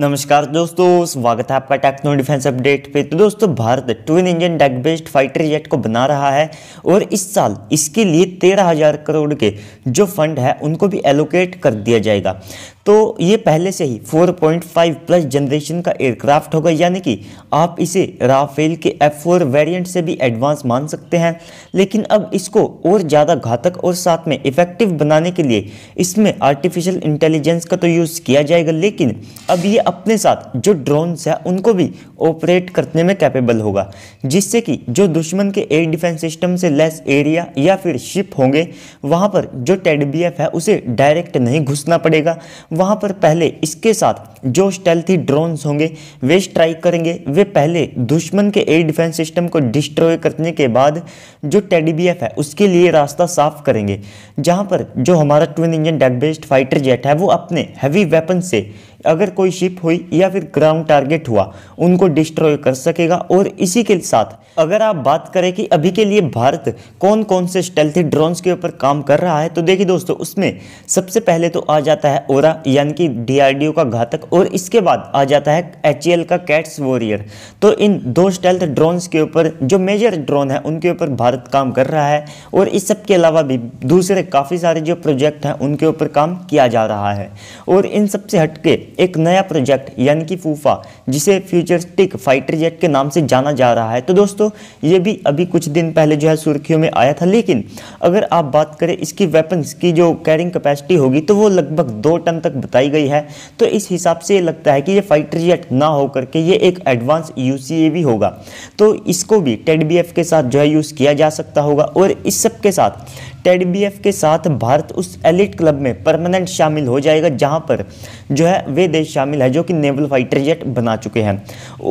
नमस्कार दोस्तों स्वागत है आपका टेक्नो डिफेंस अपडेट पे तो दोस्तों Bharat twin engine deck based fighter jet को बना रहा है और इस साल इसके लिए तेरह हजार करोड़ के जो फंड है उनको भी एलोकेट कर दिया जाएगा तो ये पहले से ही 4.5 प्लस जनरेशन का एयरक्राफ्ट होगा यानी कि आप इसे राफेल के एफ फोर वेरियंट से भी एडवांस मान सकते हैं लेकिन अब इसको और ज़्यादा घातक और साथ में इफ़ेक्टिव बनाने के लिए इसमें आर्टिफिशियल इंटेलिजेंस का तो यूज़ किया जाएगा लेकिन अब ये अपने साथ जो ड्रोन्स हैं उनको भी ऑपरेट करने में कैपेबल होगा जिससे कि जो दुश्मन के एयर डिफेंस सिस्टम से लेस एरिया या फिर शिप होंगे वहाँ पर जो टेडबीएफ है उसे डायरेक्ट नहीं घुसना पड़ेगा वहाँ पर पहले इसके साथ जो स्टेल्थी ड्रोन्स होंगे वे स्ट्राइक करेंगे वे पहले दुश्मन के एयर डिफेंस सिस्टम को डिस्ट्रॉय करने के बाद जो एफ है उसके लिए रास्ता साफ करेंगे जहाँ पर जो हमारा twin engine deck based fighter jet है वो अपने हैवी वेपन से अगर कोई शिप हुई या फिर ग्राउंड टारगेट हुआ उनको डिस्ट्रॉय कर सकेगा और इसी के साथ अगर आप बात करें कि अभी के लिए भारत कौन कौन से स्टेल्थी ड्रोन्स के ऊपर काम कर रहा है तो देखिए दोस्तों उसमें सबसे पहले तो आ जाता है ओरा यानी कि डी का घातक और इसके बाद आ जाता है एच का कैट्स वॉरियर तो इन दो स्टेल्थ ड्रोन्स के ऊपर जो मेजर ड्रोन है उनके ऊपर भारत काम कर रहा है और इस सब के अलावा भी दूसरे काफ़ी सारे जो प्रोजेक्ट हैं उनके ऊपर काम किया जा रहा है और इन सबसे हटके एक नया प्रोजेक्ट यानी कि फूफा जिसे फ्यूचरिस्टिक फाइटर जेट के नाम से जाना जा रहा है तो दोस्तों ये भी अभी कुछ दिन पहले जो है सुर्खियों में आया था लेकिन अगर आप बात करें इसकी वेपन्स की जो कैरिंग कैपेसिटी होगी तो वो लगभग दो टन तक बताई गई है तो इस हिसाब से लगता है कि ये फाइटर जेट ना होकर के ये एक एडवांस यू भी होगा तो इसको भी टेड के साथ जो है यूज़ किया जा सकता होगा और इस सब के साथ जेडबीएफ के साथ भारत उस एलिट क्लब में परमानेंट शामिल हो जाएगा जहां पर जो है वे देश शामिल है जो कि नेवल फाइटर जेट बना चुके हैं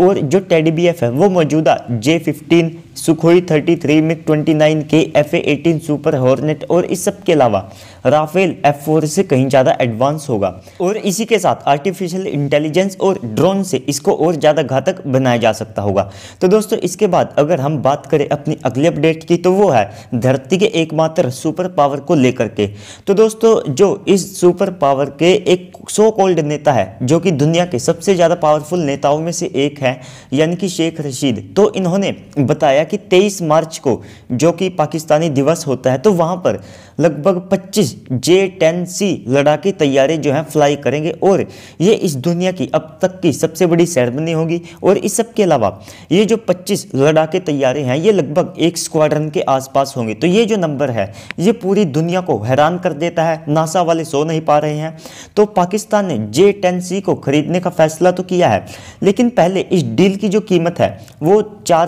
और जो टेडीबीएफ है वो मौजूदा जे फिफ्टीन सुखोई 33 मिग 29 के F A eighteen super hornet और इस सब के अलावा राफेल एफ फोर से कहीं ज़्यादा एडवांस होगा और इसी के साथ आर्टिफिशियल इंटेलिजेंस और ड्रोन से इसको और ज़्यादा घातक बनाया जा सकता होगा तो दोस्तों इसके बाद अगर हम बात करें अपनी अगली अपडेट की तो वो है धरती के एकमात्र सुपर पावर को लेकर के तो दोस्तों जो इस सुपर पावर के एक सो कोल्ड नेता है जो कि दुनिया के सबसे ज़्यादा पावरफुल नेताओं में से एक है यानी कि शेख रशीद तो इन्होंने बताया कि 23 मार्च को जो कि पाकिस्तानी दिवस होता है तो वहाँ पर लगभग 25 जे टेन सी लड़ाकी तैयारे जो हैं फ्लाई करेंगे और ये इस दुनिया की अब तक की सबसे बड़ी सेरेमनी होगी और इस सब के अलावा ये जो 25 लड़ाके तैयारे हैं ये लगभग एक स्क्वाड्रन के आसपास होंगे तो ये जो नंबर है ये पूरी दुनिया को हैरान कर देता है नासा वाले सो नहीं पा रहे हैं तो पाकिस्तान ने जे टेन सी को खरीदने का फैसला तो किया है लेकिन पहले इस डील की जो कीमत है वो चार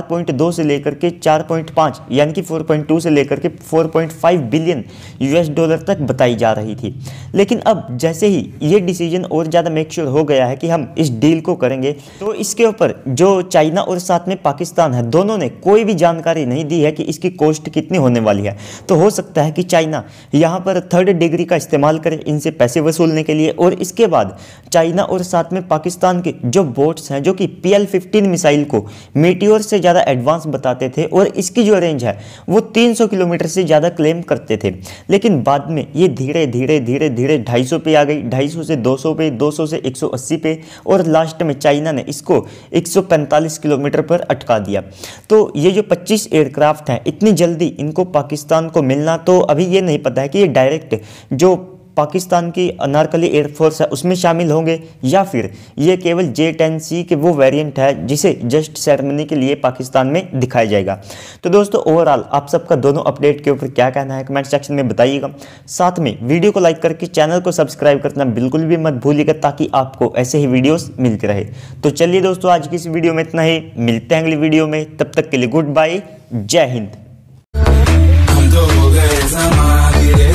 से लेकर लेकर के 4.5 यानी कि 4.2 से लेकर के 4.5 बिलियन यूएस डॉलर तक बताई जा रही थी लेकिन अब जैसे ही ये डिसीजन और ज़्यादा मेकश्योर हो गया है कि हम इस डील को करेंगे तो इसके ऊपर जो चाइना और साथ में पाकिस्तान है दोनों ने कोई भी जानकारी नहीं दी है कि इसकी कॉस्ट कितनी होने वाली है तो हो सकता है कि चाइना यहाँ पर थर्ड डिग्री का इस्तेमाल करे इनसे पैसे वसूलने के लिए और इसके बाद चाइना और साथ में पाकिस्तान के जो बोट्स हैं जो कि पी मिसाइल को मेटियोर से ज़्यादा एडवांस बताते पाते थे और इसकी जो रेंज है वो 300 किलोमीटर से ज़्यादा क्लेम करते थे लेकिन बाद में ये धीरे धीरे धीरे धीरे 250 पे आ गई 250 से 200 पे 200 से 180 पे और लास्ट में चाइना ने इसको 145 किलोमीटर पर अटका दिया तो ये जो 25 एयरक्राफ्ट हैं इतनी जल्दी इनको पाकिस्तान को मिलना तो अभी ये नहीं पता है कि ये डायरेक्ट जो पाकिस्तान की अनारकली एयरफोर्स है उसमें शामिल होंगे या फिर ये केवल जे टेन सी के वो वेरिएंट है जिसे जस्ट सेरेमनी के लिए पाकिस्तान में दिखाया जाएगा तो दोस्तों ओवरऑल आप सबका दोनों अपडेट के ऊपर क्या कहना है कमेंट सेक्शन में बताइएगा साथ में वीडियो को लाइक करके चैनल को सब्सक्राइब करना बिल्कुल भी मत भूलिएगा ताकि आपको ऐसे ही वीडियोज मिलते रहे तो चलिए दोस्तों आज की इस वीडियो में इतना ही मिलते हैं अगली वीडियो में तब तक के लिए गुड बाय जय हिंद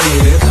तो